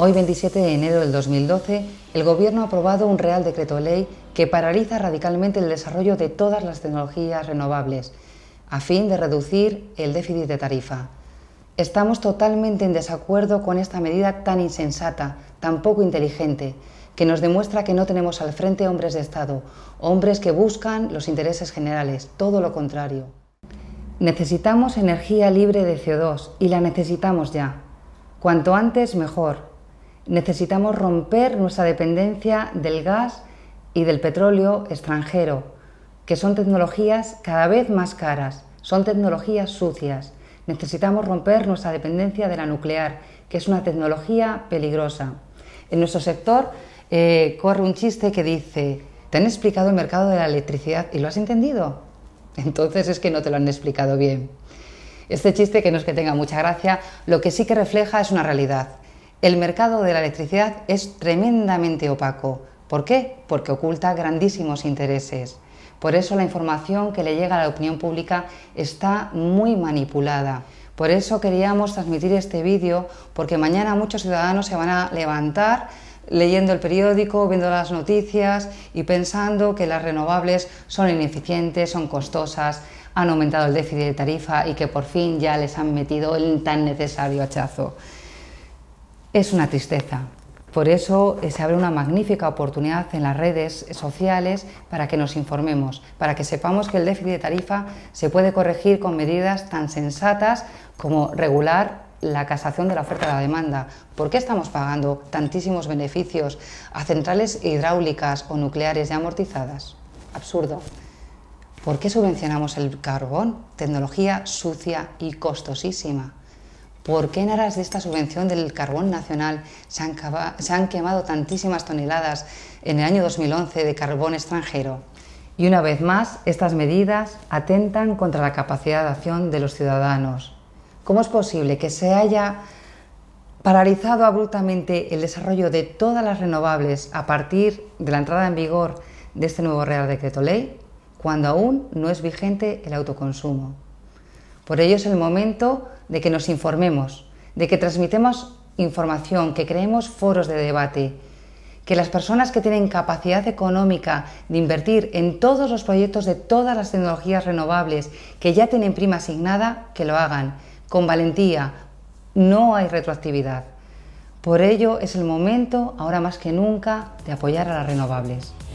Hoy, 27 de enero del 2012, el Gobierno ha aprobado un Real Decreto Ley que paraliza radicalmente el desarrollo de todas las tecnologías renovables, a fin de reducir el déficit de tarifa. Estamos totalmente en desacuerdo con esta medida tan insensata, tan poco inteligente, que nos demuestra que no tenemos al frente hombres de Estado, hombres que buscan los intereses generales, todo lo contrario. Necesitamos energía libre de CO2 y la necesitamos ya. Cuanto antes, mejor. Necesitamos romper nuestra dependencia del gas y del petróleo extranjero, que son tecnologías cada vez más caras, son tecnologías sucias. Necesitamos romper nuestra dependencia de la nuclear, que es una tecnología peligrosa. En nuestro sector eh, corre un chiste que dice, ¿te han explicado el mercado de la electricidad y lo has entendido? Entonces es que no te lo han explicado bien. Este chiste, que no es que tenga mucha gracia, lo que sí que refleja es una realidad. El mercado de la electricidad es tremendamente opaco. ¿Por qué? Porque oculta grandísimos intereses. Por eso la información que le llega a la opinión pública está muy manipulada. Por eso queríamos transmitir este vídeo, porque mañana muchos ciudadanos se van a levantar leyendo el periódico, viendo las noticias y pensando que las renovables son ineficientes, son costosas, han aumentado el déficit de tarifa y que por fin ya les han metido el tan necesario hachazo es una tristeza. Por eso eh, se abre una magnífica oportunidad en las redes sociales para que nos informemos, para que sepamos que el déficit de tarifa se puede corregir con medidas tan sensatas como regular la casación de la oferta de la demanda. ¿Por qué estamos pagando tantísimos beneficios a centrales hidráulicas o nucleares ya amortizadas? Absurdo. ¿Por qué subvencionamos el carbón? Tecnología sucia y costosísima. ¿Por qué en aras de esta subvención del carbón nacional se han, quemado tantísimas toneladas en el año 2011 de carbón extranjero? Y una vez más, estas medidas atentan contra la capacidad de acción de los ciudadanos. ¿Cómo es posible que se haya paralizado abruptamente el desarrollo de todas las renovables a partir de la entrada en vigor de este nuevo Real Decreto Ley cuando aún no es vigente el autoconsumo? Por ello es el momento de que nos informemos, de que transmitemos información, que creemos foros de debate, que las personas que tienen capacidad económica de invertir en todos los proyectos de todas las tecnologías renovables, que ya tienen prima asignada, que lo hagan con valentía. No hay retroactividad. Por ello es el momento, ahora más que nunca, de apoyar a las renovables.